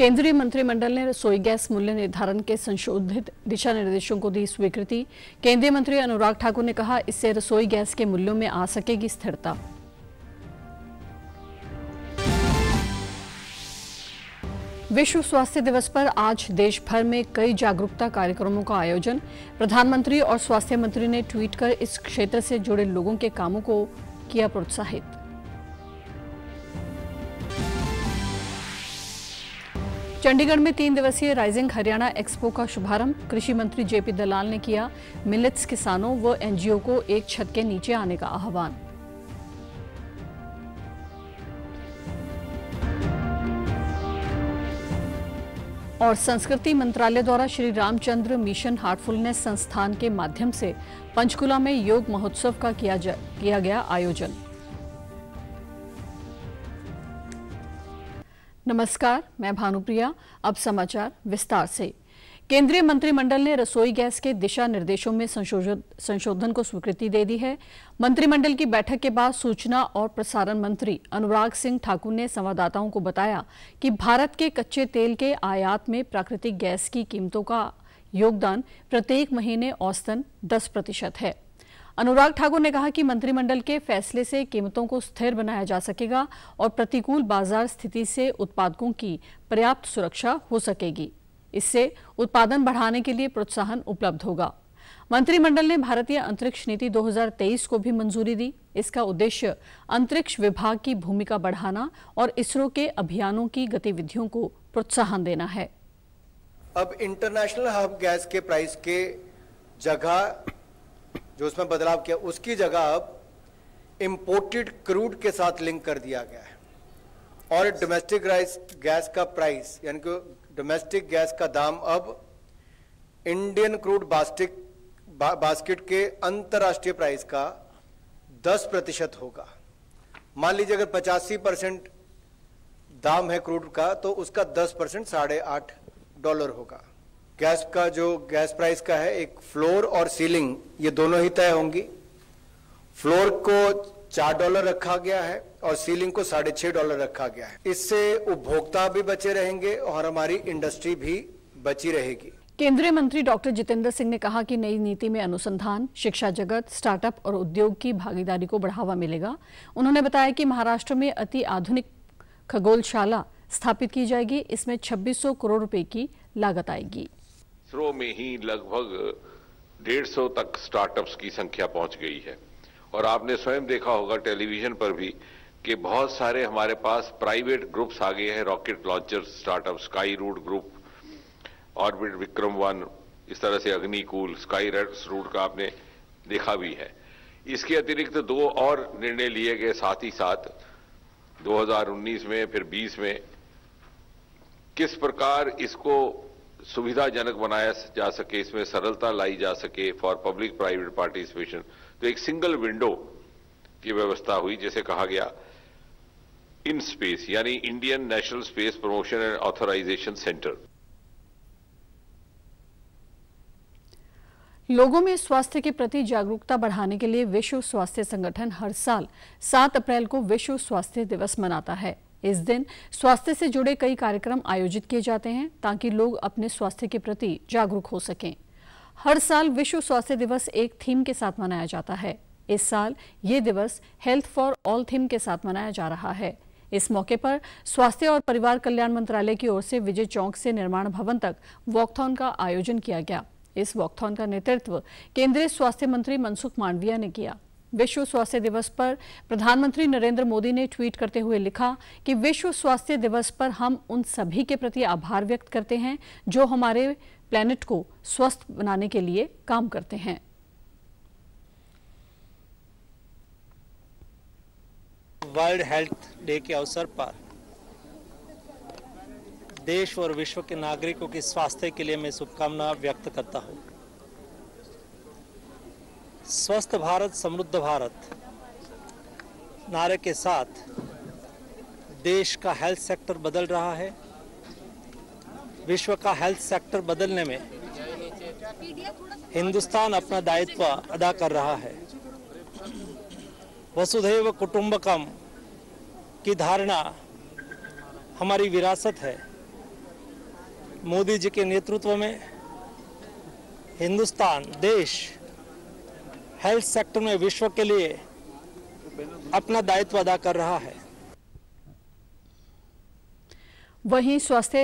केंद्रीय मंत्रिमंडल ने रसोई गैस मूल्य निर्धारण के संशोधित दिशा निर्देशों को दी स्वीकृति केंद्रीय मंत्री अनुराग ठाकुर ने कहा इससे रसोई गैस के मूल्यों में आ सकेगी स्थिरता विश्व स्वास्थ्य दिवस पर आज देश भर में कई जागरूकता कार्यक्रमों का आयोजन प्रधानमंत्री और स्वास्थ्य मंत्री ने ट्वीट कर इस क्षेत्र से जुड़े लोगों के कामों को किया प्रोत्साहित चंडीगढ़ में तीन दिवसीय राइजिंग हरियाणा एक्सपो का शुभारंभ कृषि मंत्री जेपी दलाल ने किया मिलिट्स किसानों व एनजीओ को एक छत के नीचे आने का आह्वान और संस्कृति मंत्रालय द्वारा श्री रामचंद्र मिशन हार्टफुलनेस संस्थान के माध्यम से पंचकुला में योग महोत्सव का किया, किया गया आयोजन नमस्कार मैं भानुप्रिया अब समाचार विस्तार से केंद्रीय मंत्रिमंडल ने रसोई गैस के दिशा निर्देशों में संशोधन को स्वीकृति दे दी है मंत्रिमंडल की बैठक के बाद सूचना और प्रसारण मंत्री अनुराग सिंह ठाकुर ने संवाददाताओं को बताया कि भारत के कच्चे तेल के आयात में प्राकृतिक गैस की कीमतों का योगदान प्रत्येक महीने औसतन 10 प्रतिशत है अनुराग ठाकुर ने कहा कि मंत्रिमंडल के फैसले से कीमतों को स्थिर बनाया जा सकेगा और प्रतिकूल बाजार स्थिति से उत्पादकों की पर्याप्त सुरक्षा हो सकेगी इससे उत्पादन बढ़ाने के लिए प्रोत्साहन उपलब्ध होगा मंत्रिमंडल ने भारतीय अंतरिक्ष नीति 2023 को भी मंजूरी दी इसका उद्देश्य अंतरिक्ष विभाग की भूमिका बढ़ाना और इसरो के अभियानों की गतिविधियों को प्रोत्साहन देना है अब इंटरनेशनल हब गैस के प्राइस के जगह जो उसमें बदलाव किया उसकी जगह अब इम्पोर्टेड क्रूड के साथ लिंक कर दिया गया है और डोमेस्टिक राइस गैस का प्राइस यानी कि डोमेस्टिक गैस का दाम अब इंडियन क्रूड बास्टिक बा, बास्केट के अंतर्राष्ट्रीय प्राइस का 10 प्रतिशत होगा मान लीजिए अगर पचासी परसेंट दाम है क्रूड का तो उसका 10 परसेंट साढ़े आठ डॉलर होगा गैस का जो गैस प्राइस का है एक फ्लोर और सीलिंग ये दोनों ही तय होंगी फ्लोर को चार डॉलर रखा गया है और सीलिंग को साढ़े छह डॉलर रखा गया है इससे उपभोक्ता भी बचे रहेंगे और हमारी इंडस्ट्री भी बची रहेगी केंद्रीय मंत्री डॉक्टर जितेंद्र सिंह ने कहा कि नई नीति में अनुसंधान शिक्षा जगत स्टार्टअप और उद्योग की भागीदारी को बढ़ावा मिलेगा उन्होंने बताया कि महाराष्ट्र में अति आधुनिक खगोलशाला स्थापित की जाएगी इसमें 2600 करोड़ रुपए की लागत आएगी इसरो में ही लगभग डेढ़ सौ तक स्टार्टअप्स की संख्या पहुंच गई है और आपने स्वयं देखा होगा टेलीविजन पर भी कि बहुत सारे हमारे पास प्राइवेट ग्रुप्स आ गए हैं rocket launcher startup Skyroot group orbit Vikram one इस तरह से अग्निकूल स्काई रूट का आपने देखा भी है इसके अतिरिक्त दो और निर्णय लिए गए साथ ही साथ 2019 में फिर 20 में किस प्रकार इसको सुविधाजनक बनाया जा सके इसमें सरलता लाई जा सके फॉर पब्लिक प्राइवेट पार्टिसिपेशन तो एक सिंगल विंडो की व्यवस्था हुई जैसे कहा गया इन स्पेस यानी Indian national space promotion and authorisation centre लोगों में स्वास्थ्य के प्रति जागरूकता बढ़ाने के लिए विश्व स्वास्थ्य संगठन हर साल 7 अप्रैल को विश्व स्वास्थ्य दिवस मनाता है इस दिन स्वास्थ्य से जुड़े कई कार्यक्रम आयोजित किए जाते हैं ताकि लोग अपने स्वास्थ्य के प्रति जागरूक हो सकें हर साल विश्व स्वास्थ्य दिवस एक थीम के साथ मनाया जाता है इस साल ये दिवस हेल्थ फॉर ऑल थीम के साथ मनाया जा रहा है इस मौके पर स्वास्थ्य और परिवार कल्याण मंत्रालय की ओर से विजय चौक से निर्माण भवन तक वॉकथॉन का आयोजन किया गया इस वॉकथॉन का नेतृत्व केंद्रीय स्वास्थ्य मंत्री मनसुख मांडविया ने किया विश्व स्वास्थ्य दिवस पर प्रधानमंत्री नरेंद्र मोदी ने ट्वीट करते हुए लिखा कि विश्व स्वास्थ्य दिवस पर हम उन सभी के प्रति आभार व्यक्त करते हैं जो हमारे प्लेनेट को स्वस्थ बनाने के लिए काम करते हैं वर्ल्ड हेल्थ डे के अवसर पर देश और विश्व के नागरिकों के स्वास्थ्य के लिए मैं शुभकामना व्यक्त करता हूँ स्वस्थ भारत समृद्ध भारत नारे के साथ देश का हेल्थ सेक्टर बदल रहा है विश्व का हेल्थ सेक्टर बदलने में हिंदुस्तान अपना दायित्व अदा कर रहा है वसुधैव कुटुंबकम की धारणा हमारी विरासत है मोदी जी के नेतृत्व में हिंदुस्तान देश हेल्थ सेक्टर में विश्व के लिए अपना दायित्व अदा कर रहा है वहीं स्वास्थ्य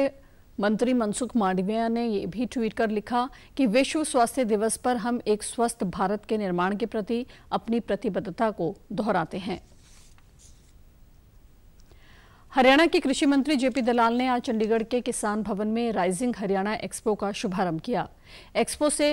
मंत्री मनसुख मांडविया ने यह भी ट्वीट कर लिखा कि विश्व स्वास्थ्य दिवस पर हम एक स्वस्थ भारत के निर्माण के प्रति अपनी प्रतिबद्धता को दोहराते हैं हरियाणा के कृषि मंत्री जेपी दलाल ने आज चंडीगढ़ के किसान भवन में राइजिंग हरियाणा एक्सपो का शुभारंभ किया एक्सपो से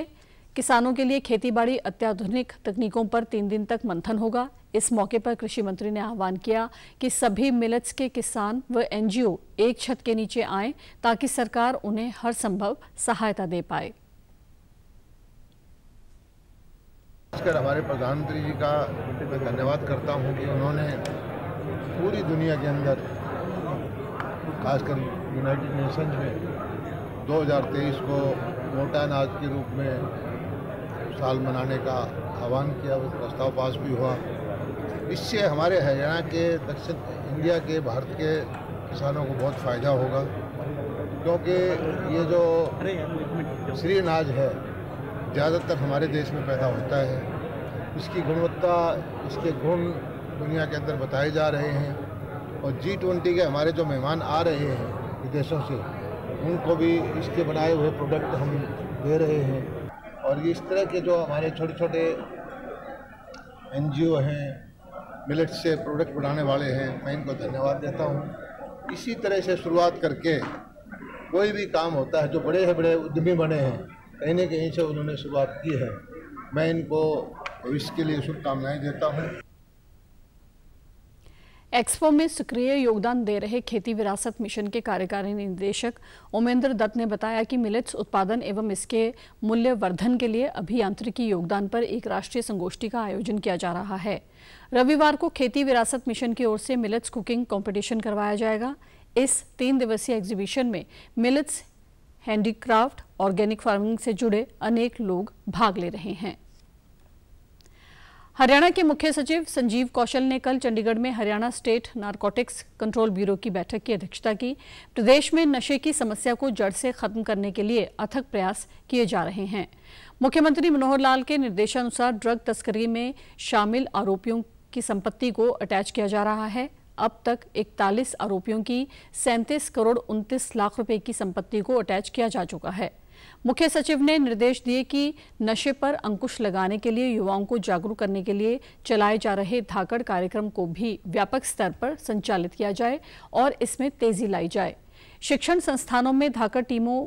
किसानों के लिए खेतीबाड़ी अत्याधुनिक तकनीकों पर तीन दिन तक मंथन होगा इस मौके पर कृषि मंत्री ने आह्वान किया कि सभी मिलट्स के किसान व एनजीओ एक छत के नीचे आए ताकि सरकार उन्हें हर संभव सहायता दे पाए आजकल हमारे प्रधानमंत्री जी का मैं धन्यवाद करता हूं कि उन्होंने पूरी दुनिया के अंदर खासकर यूनाइटेड नेशंस में 2023 को मोटा अनाज के रूप में साल मनाने का आह्वान किया वो प्रस्ताव पास भी हुआ इससे हमारे हरियाणा के दक्षिण इंडिया के भारत के किसानों को बहुत फ़ायदा होगा क्योंकि ये जो श्री अनाज है ज़्यादातर हमारे देश में पैदा होता है इसकी गुणवत्ता इसके गुण दुनिया के अंदर बताए जा रहे हैं और जी ट्वेंटी के हमारे जो मेहमान आ रहे हैं विदेशों से उनको भी इसके बनाए हुए प्रोडक्ट हम दे रहे हैं और इस तरह के जो हमारे छोटे छोटे एन हैं मिलेट से प्रोडक्ट बनाने वाले हैं मैं इनको धन्यवाद देता हूँ इसी तरह से शुरुआत करके कोई भी काम होता है जो बड़े हैं बड़े उद्यमी बने हैं कहीं ना कहीं से उन्होंने शुरुआत की है मैं इनको भविष्य के लिए शुभकामनाएँ देता हूँ एक्सपो में सक्रिय योगदान दे रहे खेती विरासत मिशन के कार्यकारी निदेशक उमेंद्र दत्त ने बताया कि मिलेट्स उत्पादन एवं इसके मूल्य वर्धन के लिए अभियांत्रिकी योगदान पर एक राष्ट्रीय संगोष्ठी का आयोजन किया जा रहा है रविवार को खेती विरासत मिशन की ओर से मिलेट्स कुकिंग कॉम्पिटिशन करवाया जाएगा इस तीन दिवसीय एग्जीबिशन में मिलेट्स हैंडीक्राफ्ट ऑर्गेनिक फार्मिंग से जुड़े अनेक लोग भाग ले रहे हैं हरियाणा के मुख्य सचिव संजीव कौशल ने कल चंडीगढ़ में Haryana state narcotics control bureau की बैठक की अध्यक्षता की प्रदेश में नशे की समस्या को जड़ से खत्म करने के लिए अथक प्रयास किए जा रहे हैं मुख्यमंत्री मनोहर लाल के निर्देशानुसार ड्रग तस्करी में शामिल आरोपियों की संपत्ति को अटैच किया जा रहा है अब तक इकतालीस आरोपियों की सैंतीस करोड़ उनतीस लाख रुपए की संपत्ति को अटैच किया जा चुका है मुख्य सचिव ने निर्देश दिए कि नशे पर अंकुश लगाने के लिए युवाओं को जागरूक करने के लिए चलाए जा रहे धाकड़ कार्यक्रम को भी व्यापक स्तर पर संचालित किया जाए और इसमें तेजी लाई जाए शिक्षण संस्थानों में धाकड़ टीमों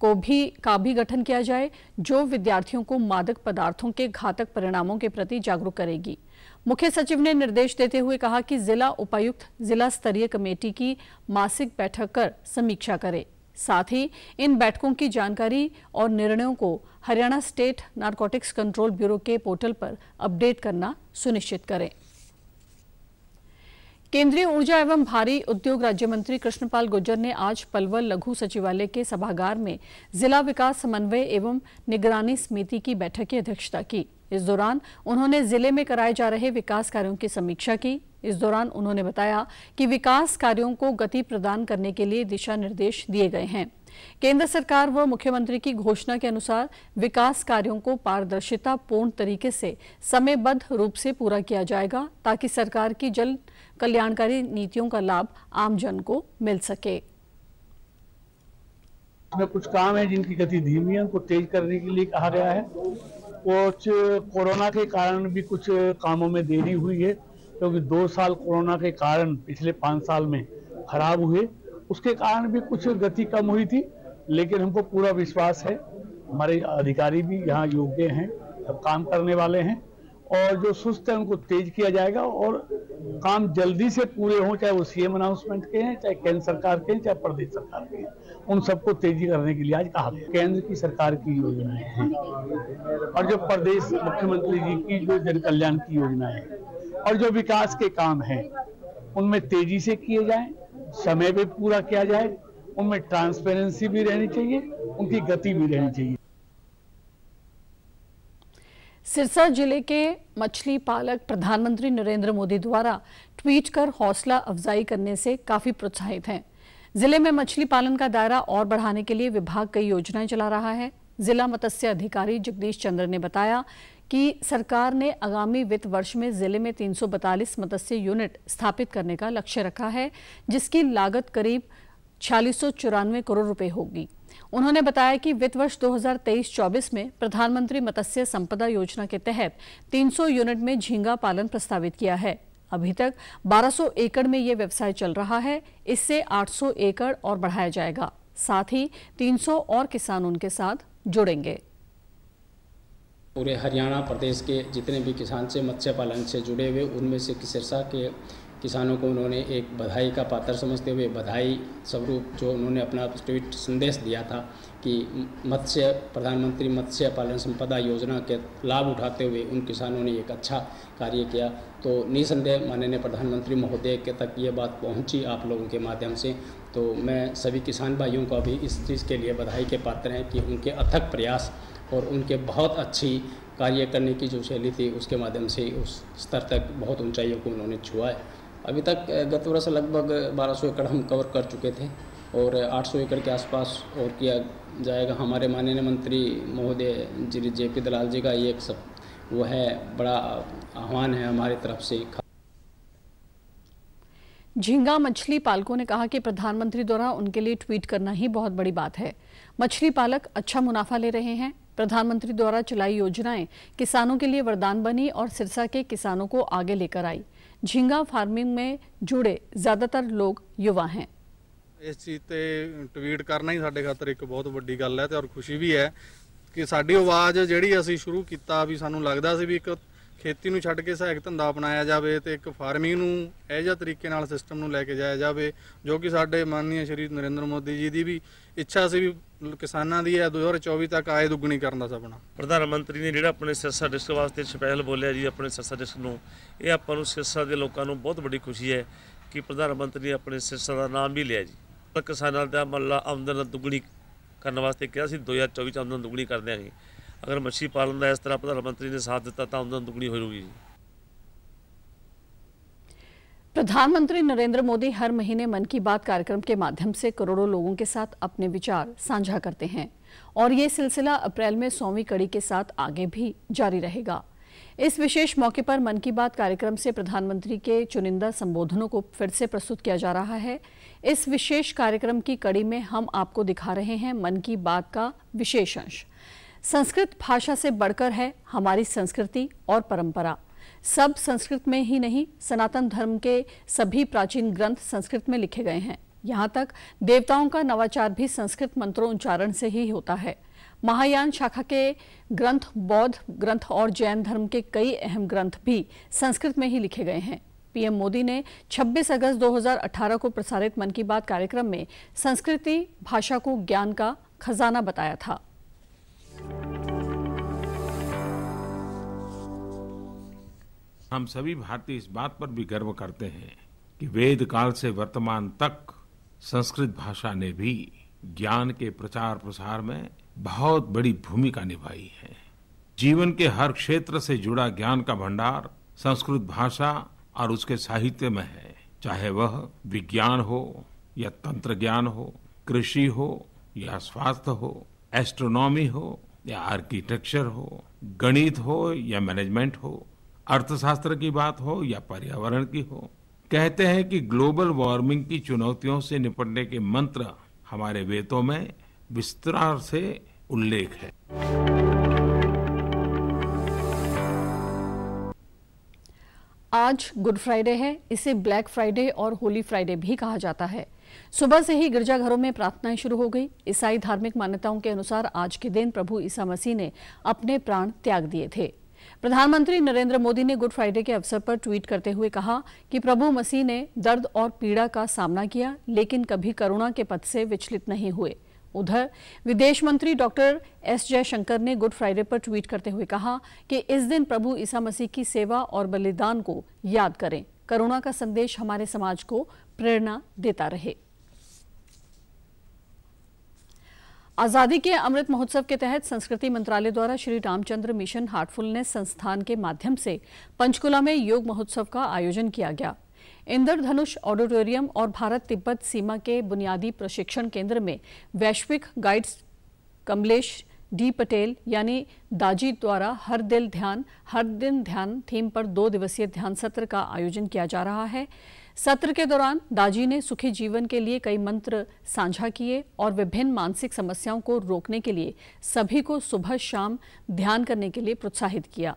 को भी का भी गठन किया जाए जो विद्यार्थियों को मादक पदार्थों के घातक परिणामों के प्रति जागरूक करेगी मुख्य सचिव ने निर्देश देते हुए कहा कि जिला उपायुक्त जिला स्तरीय कमेटी की मासिक बैठक कर समीक्षा करें साथ ही इन बैठकों की जानकारी और निर्णयों को Haryana state narcotics control bureau के पोर्टल पर अपडेट करना सुनिश्चित करें केंद्रीय ऊर्जा एवं भारी उद्योग राज्य मंत्री कृष्णपाल गुर्जर ने आज पलवल लघु सचिवालय के सभागार में जिला विकास समन्वय एवं निगरानी समिति की बैठक की अध्यक्षता की इस दौरान उन्होंने जिले में कराए जा रहे विकास कार्यों की समीक्षा की इस दौरान उन्होंने बताया कि विकास कार्यों को गति प्रदान करने के लिए दिशा निर्देश दिए गए हैं केंद्र सरकार व मुख्यमंत्री की घोषणा के अनुसार विकास कार्यों को पारदर्शिता पूर्ण तरीके से समयबद्ध रूप से पूरा किया जाएगा ताकि सरकार की जल कल्याणकारी नीतियों का लाभ आमजन को मिल सके में कुछ काम है जिनकी गति धीमी है उनको तेज करने के लिए कहा गया है कुछ कोरोना के कारण भी कुछ कामों में देरी हुई है क्योंकि दो साल कोरोना के कारण पिछले पाँच साल में खराब हुए उसके कारण भी कुछ गति कम हुई थी लेकिन हमको पूरा विश्वास है हमारे अधिकारी भी यहाँ योग्य हैं सब काम करने वाले हैं और जो सुस्त है उनको तेज किया जाएगा और काम जल्दी से पूरे हों चाहे वो सीएम अनाउंसमेंट के हैं चाहे केंद्र सरकार के हैं चाहे प्रदेश सरकार के हैं उन सबको तेजी करने के लिए आज कहा केंद्र की सरकार की योजनाएं हैं और जो प्रदेश मुख्यमंत्री जी की जो जनकल्याण की योजनाएं हैं और जो विकास के काम हैं उनमें तेजी से किए जाए समय पे पूरा किया जाए उनमें ट्रांसपेरेंसी भी रहनी चाहिए उनकी गति भी रहनी चाहिए सिरसा जिले के मछली पालक प्रधानमंत्री नरेंद्र मोदी द्वारा ट्वीट कर हौसला अफजाई करने से काफी प्रोत्साहित हैं जिले में मछली पालन का दायरा और बढ़ाने के लिए विभाग कई योजनाएं चला रहा है जिला मत्स्य अधिकारी जगदीश चंद्र ने बताया कि सरकार ने आगामी वित्त वर्ष में जिले में 342 मत्स्य यूनिट स्थापित करने का लक्ष्य रखा है जिसकी लागत करीब छियालीस करोड़ रुपए होगी उन्होंने बताया कि वित्त वर्ष 2023-24 में प्रधानमंत्री मत्स्य संपदा योजना के तहत 300 यूनिट में झींगा पालन प्रस्तावित किया है अभी तक 1200 एकड़ में ये व्यवसाय चल रहा है इससे 800 एकड़ और बढ़ाया जाएगा साथ ही 300 और किसान उनके साथ जुड़ेंगे पूरे हरियाणा प्रदेश के जितने भी किसान से मत्स्य पालन से जुड़े हुए उनमें से सिरसा के किसानों को उन्होंने एक बधाई का पात्र समझते हुए बधाई स्वरूप जो उन्होंने अपना ट्वीट संदेश दिया था कि मत्स्य प्रधानमंत्री मत्स्य पालन संपदा योजना के लाभ उठाते हुए उन किसानों ने एक अच्छा कार्य किया तो निसंदेह माननीय प्रधानमंत्री महोदय के तक ये बात पहुंची आप लोगों के माध्यम से तो मैं सभी किसान भाइयों को अभी इस चीज़ के लिए बधाई के पात्र हैं कि उनके अथक प्रयास और उनके बहुत अच्छी कार्य करने की जो शैली थी उसके माध्यम से उस स्तर तक बहुत ऊंचाइयों को उन्होंने छुआ है अभी तक गत वर्ष लगभग 1200 एकड़ हम कवर कर चुके थे और 800 एकड़ के आसपास और किया जाएगा हमारे माननीय मंत्री महोदय जी जे पी दलाल जी का ये एक सब वो है बड़ा आह्वान है हमारी तरफ से झींगा मछली पालकों ने कहा कि प्रधानमंत्री द्वारा उनके लिए ट्वीट करना ही बहुत बड़ी बात है मछली पालक अच्छा मुनाफा ले रहे हैं प्रधानमंत्री द्वारा चलाई योजनाएं किसानों के लिए वरदान बनी और सिरसा के किसानों को आगे लेकर आई झींगा फार्मिंग में जुड़े ज़्यादातर लोग युवा हैं इस चीज ਤੇ ਟਵੀਟ ਕਰਨਾ ਹੀ ਸਾਡੇ ਖਾਤਰ ਇੱਕ ਬਹੁਤ ਵੱਡੀ ਗੱਲ है ਤੇ ਔਰ ਖੁਸ਼ੀ ਵੀ ਹੈ ਕਿ ਸਾਡੀ ਆਵਾਜ਼ ਜਿਹੜੀ ਅਸੀਂ ਸ਼ੁਰੂ ਕੀਤਾ ਵੀ ਸਾਨੂੰ ਲੱਗਦਾ ਸੀ ਵੀ ਖੇਤੀ ਨੂੰ ਛੱਡ ਕੇ ਸਹਾਇਕ ਧੰਦਾ ਅਪਣਾਇਆ ਜਾਵੇ ਤੇ ਇੱਕ ਫਾਰਮਿੰਗ ਨੂੰ ਇਹ ਜਿਹਾ ਤਰੀਕੇ ਨਾਲ ਸਿਸਟਮ ਨੂੰ ਲੈ ਕੇ ਜਾਇਆ ਜਾਵੇ ਜੋ ਕਿ ਸਾਡੇ ਮਾਨਨੀय ਸ਼੍ਰੀ ਨਰਿੰਦਰ ਮੋਦੀ ਜੀ ਦੀ ਵੀ ਇੱਛਾ ਸੀ ਵੀ ਕਿਸਾਨਾਂ ਦੀ ਹੈ 2024 ਤੱਕ ਆਏ ਦੁੱਗਣੀ ਕਰਨ ਦਾ ਸੁਪਨਾ ਪ੍ਰਧਾਨ ਮੰਤਰੀ ਨੇ ਜਿਹੜਾ ਆਪਣੇ ਸਿਰਸਾ ਡਿਸਟ੍ਰਿਕਟ ਵਾਸਤੇ ਸਪੈਸ਼ਲ ਬੋਲਿਆ ਜੀ ਆਪਣੇ ਸਿਰਸਾ ਡਿਸਟ੍ਰਿਕਟ ਨੂੰ ਇਹ ਆਪਾਂ ਨੂੰ ਸਿਰਸਾ ਦੇ ਲੋਕਾਂ ਨੂੰ ਬਹੁਤ ਵੱਡੀ ਖੁਸ਼ੀ ਹੈ ਕਿ ਪ੍ਰਧਾਨ ਮੰਤਰੀ ਨੇ ਆਪਣੇ ਸਿਰਸਾ ਦਾ ਨਾਮ ਵੀ ਲਿਆ ਜੀ ਕਿਸਾਨਾਂ ਦਾ ਮੱਲਾ ਆਮਦਨ ਦੁੱਗਣੀ ਕਰਨ ਵਾਸਤੇ ਕਿਹਾ ਸੀ 2024 ਚ ਆਮਦਨ ਦੁੱਗਣੀ ਕਰ ਦਿਆਂਗੇ अगर ਮੱਛੀ पालन का इस तरह प्रधानमंत्री ने साथ दिता तो आमदन दुगनी होगी प्रधानमंत्री नरेंद्र मोदी हर महीने मन की बात कार्यक्रम के माध्यम से करोड़ों लोगों के साथ अपने विचार साझा करते हैं और ये सिलसिला अप्रैल में सौवीं कड़ी के साथ आगे भी जारी रहेगा इस विशेष मौके पर मन की बात कार्यक्रम से प्रधानमंत्री के चुनिंदा संबोधनों को फिर से प्रस्तुत किया जा रहा है इस विशेष कार्यक्रम की कड़ी में हम आपको दिखा रहे हैं मन की बात का विशेष अंश संस्कृत भाषा से बढ़कर है हमारी संस्कृति और परंपरा सब संस्कृत में ही नहीं सनातन धर्म के सभी प्राचीन ग्रंथ संस्कृत में लिखे गए हैं यहाँ तक देवताओं का नवाचार भी संस्कृत उच्चारण से ही होता है महायान शाखा के ग्रंथ बौद्ध ग्रंथ और जैन धर्म के कई अहम ग्रंथ भी संस्कृत में ही लिखे गए हैं पीएम मोदी ने 26 अगस्त 2018 को प्रसारित मन की बात कार्यक्रम में संस्कृति भाषा को ज्ञान का खजाना बताया था हम सभी भारतीय इस बात पर भी गर्व करते हैं कि वेद काल से वर्तमान तक संस्कृत भाषा ने भी ज्ञान के प्रचार प्रसार में बहुत बड़ी भूमिका निभाई है जीवन के हर क्षेत्र से जुड़ा ज्ञान का भंडार संस्कृत भाषा और उसके साहित्य में है चाहे वह विज्ञान हो या तंत्र ज्ञान हो कृषि हो या स्वास्थ्य हो एस्ट्रोनॉमी हो या आर्किटेक्चर हो गणित हो या मैनेजमेंट हो अर्थशास्त्र की बात हो या पर्यावरण की हो कहते हैं कि ग्लोबल वार्मिंग की चुनौतियों से निपटने के मंत्र हमारे वेदों में विस्तार से उल्लेख है आज गुड फ्राइडे है इसे ब्लैक फ्राइडे और होली फ्राइडे भी कहा जाता है सुबह से ही गिरजाघरों में प्रार्थनाएं शुरू हो गई ईसाई धार्मिक मान्यताओं के अनुसार आज के दिन प्रभु ईसा मसीह ने अपने प्राण त्याग दिए थे प्रधानमंत्री नरेंद्र मोदी ने गुड फ्राइडे के अवसर पर ट्वीट करते हुए कहा कि प्रभु मसीह ने दर्द और पीड़ा का सामना किया लेकिन कभी करुणा के पथ से विचलित नहीं हुए उधर विदेश मंत्री डॉक्टर एस जयशंकर ने गुड फ्राइडे पर ट्वीट करते हुए कहा कि इस दिन प्रभु ईसा मसीह की सेवा और बलिदान को याद करें करुणा का संदेश हमारे समाज को प्रेरणा देता रहे आज़ादी के अमृत महोत्सव के तहत संस्कृति मंत्रालय द्वारा श्री रामचंद्र मिशन हार्टफुलनेस संस्थान के माध्यम से पंचकुला में योग महोत्सव का आयोजन किया गया इंद्रधनुष ऑडिटोरियम और भारत तिब्बत सीमा के बुनियादी प्रशिक्षण केंद्र में वैश्विक गाइड्स कमलेश डी पटेल यानी दाजी द्वारा हर दिल ध्यान हर दिन ध्यान थीम पर दो दिवसीय ध्यान सत्र का आयोजन किया जा रहा है सत्र के दौरान दाजी ने सुखी जीवन के लिए कई मंत्र साझा किए और विभिन्न मानसिक समस्याओं को रोकने के लिए सभी को सुबह शाम ध्यान करने के लिए प्रोत्साहित किया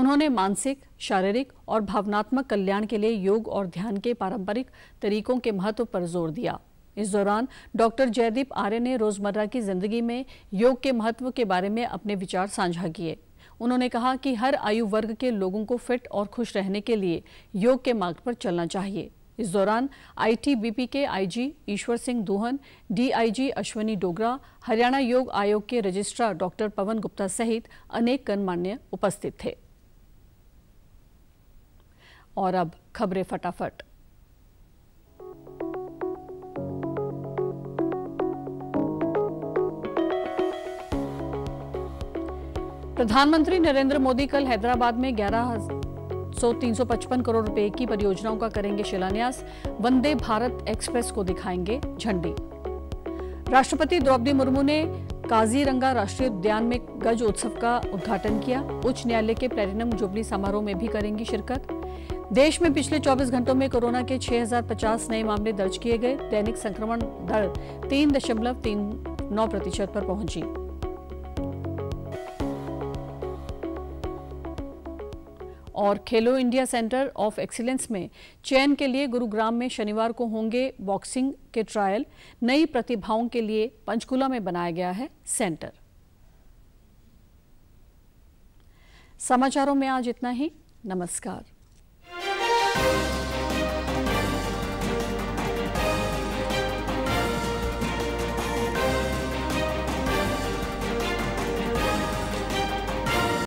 उन्होंने मानसिक शारीरिक और भावनात्मक कल्याण के लिए योग और ध्यान के पारंपरिक तरीकों के महत्व पर जोर दिया इस दौरान डॉक्टर जयदीप आर्य ने रोजमर्रा की जिंदगी में योग के महत्व के बारे में अपने विचार साझा किए उन्होंने कहा कि हर आयु वर्ग के लोगों को फिट और खुश रहने के लिए योग के मार्ग पर चलना चाहिए इस दौरान आईटीबीपी के आईजी ईश्वर सिंह दोहन डीआईजी अश्वनी डोगरा हरियाणा योग आयोग के रजिस्ट्रार डॉक्टर पवन गुप्ता सहित अनेक गणमान्य उपस्थित थे और अब खबरें फटाफट प्रधानमंत्री नरेंद्र मोदी कल हैदराबाद में ग्यारह सौ तीन सौ पचपन करोड़ रुपए की परियोजनाओं का करेंगे शिलान्यास वंदे भारत एक्सप्रेस को दिखाएंगे झंडी राष्ट्रपति द्रौपदी मुर्मू ने काजीरंगा राष्ट्रीय उद्यान में गज उत्सव का उद्घाटन किया उच्च न्यायालय के प्लेटिनम जुबली समारोह में भी करेंगी शिरकत देश में पिछले 24 घंटों में कोरोना के 6,050 नए मामले दर्ज किए गए दैनिक संक्रमण दर तीन दशमलव तीन नौ प्रतिशत पर पहुंची और खेलो इंडिया सेंटर ऑफ एक्सीलेंस में चयन के लिए गुरुग्राम में शनिवार को होंगे बॉक्सिंग के ट्रायल नई प्रतिभाओं के लिए पंचकुला में बनाया गया है सेंटर समाचारों में आज इतना ही नमस्कार